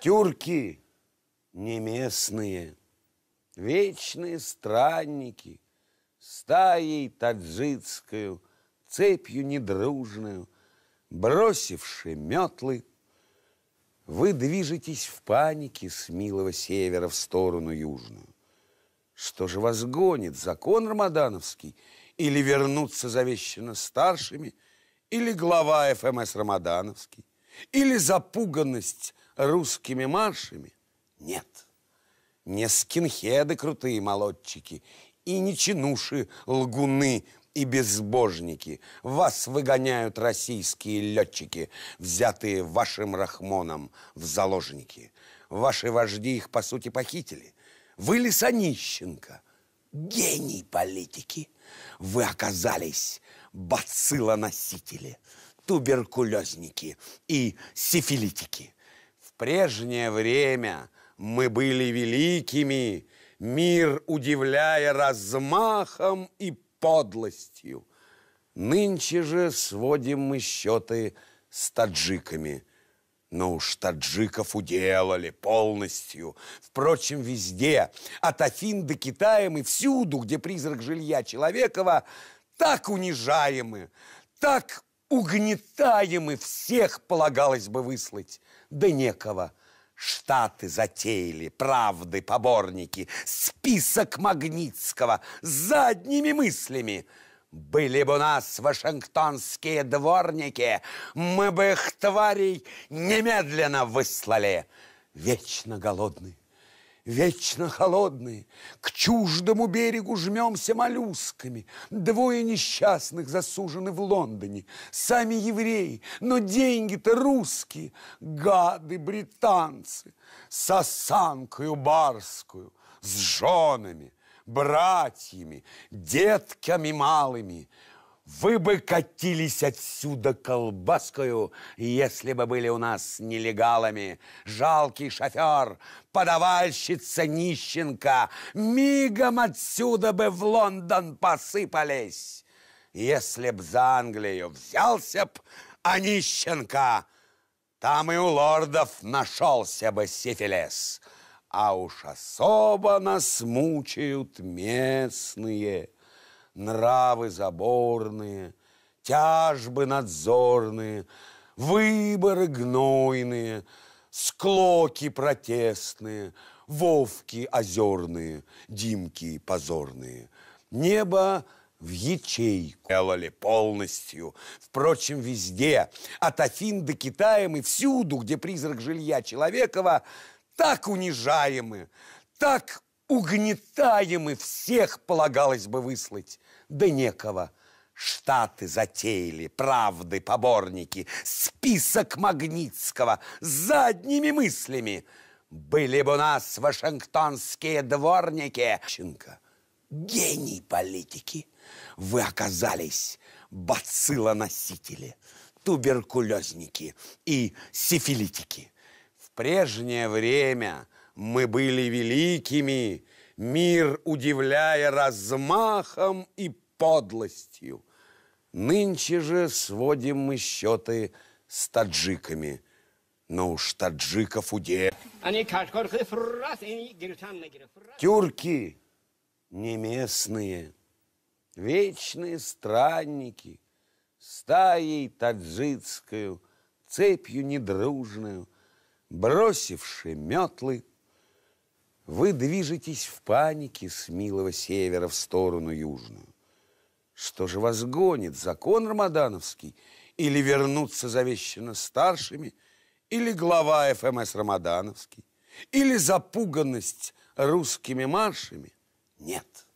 Тюрки не местные, вечные странники, стаей таджицкою, цепью недружную, бросивши метлы, вы движетесь в панике с милого севера в сторону южную. Что же вас гонит, закон рамадановский, или вернуться завещано старшими – или глава ФМС эм Рамадановский, или запуганность русскими маршами. Нет, не скинхеды крутые молодчики и не чинуши лгуны и безбожники. Вас выгоняют российские летчики, взятые вашим Рахмоном в заложники. Ваши вожди их, по сути, похитили. Вы Лисонищенко, гений политики. Вы оказались бациллоносители, туберкулезники и сифилитики. В прежнее время мы были великими, мир удивляя размахом и подлостью. Нынче же сводим мы счеты с таджиками. Но уж таджиков уделали полностью. Впрочем, везде, от Афин до Китая мы всюду, где призрак жилья Человекова, так унижаемы, так угнетаемы, всех полагалось бы выслать. Да некого. Штаты затеяли, правды поборники, список Магнитского с задними мыслями. Были бы у нас вашингтонские дворники, мы бы их тварей немедленно выслали. Вечно голодные вечно холодные, К чуждому берегу жмемся моллюсками. Двое несчастных засужены в Лондоне, Сами евреи, но деньги-то русские, Гады британцы, с осанкою барскую, С женами, братьями, детками малыми — вы бы катились отсюда колбаскою, если бы были у нас нелегалами. Жалкий шофер, подавальщица нищенка, мигом отсюда бы в Лондон посыпались. Если б за Англию взялся б, а там и у лордов нашелся бы сифилис. А уж особо нас мучают местные – нравы заборные, тяжбы надзорные, выборы гнойные, склоки протестные, вовки озерные, димки позорные. Небо в ячейку делали полностью. Впрочем, везде, от Афин до Китая мы всюду, где призрак жилья Человекова, так унижаемы, так угнетаемы, всех полагалось бы выслать, да некого. Штаты затеяли, правды поборники, список Магнитского задними мыслями. Были бы у нас вашингтонские дворники. Чинка, гений политики. Вы оказались бациллоносители, туберкулезники и сифилитики. В прежнее время – мы были великими, мир удивляя размахом и подлостью. Нынче же сводим мы счеты с таджиками. Но уж таджиков уде. Тюрки не местные, вечные странники, стаей таджицкою, цепью недружную, бросивши метлы вы движетесь в панике с милого севера в сторону южную. Что же вас гонит, закон рамадановский? Или вернуться завещано старшими? Или глава ФМС рамадановский? Или запуганность русскими маршами? Нет,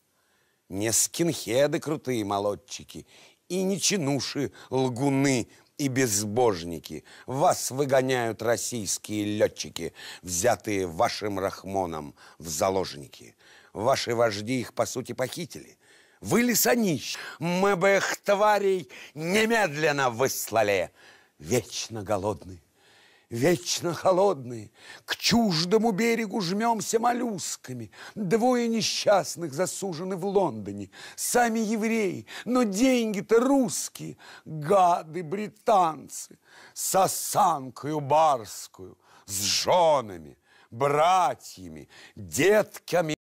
не скинхеды крутые молодчики и не чинуши лгуны и безбожники. Вас выгоняют российские летчики, взятые вашим Рахмоном в заложники. Ваши вожди их, по сути, похитили. Вы лесонищ, мы бы их тварей немедленно выслали. Вечно голодные вечно холодные, К чуждому берегу жмемся моллюсками. Двое несчастных засужены в Лондоне, Сами евреи, но деньги-то русские, Гады британцы, с осанкою барскую, С женами, братьями, детками.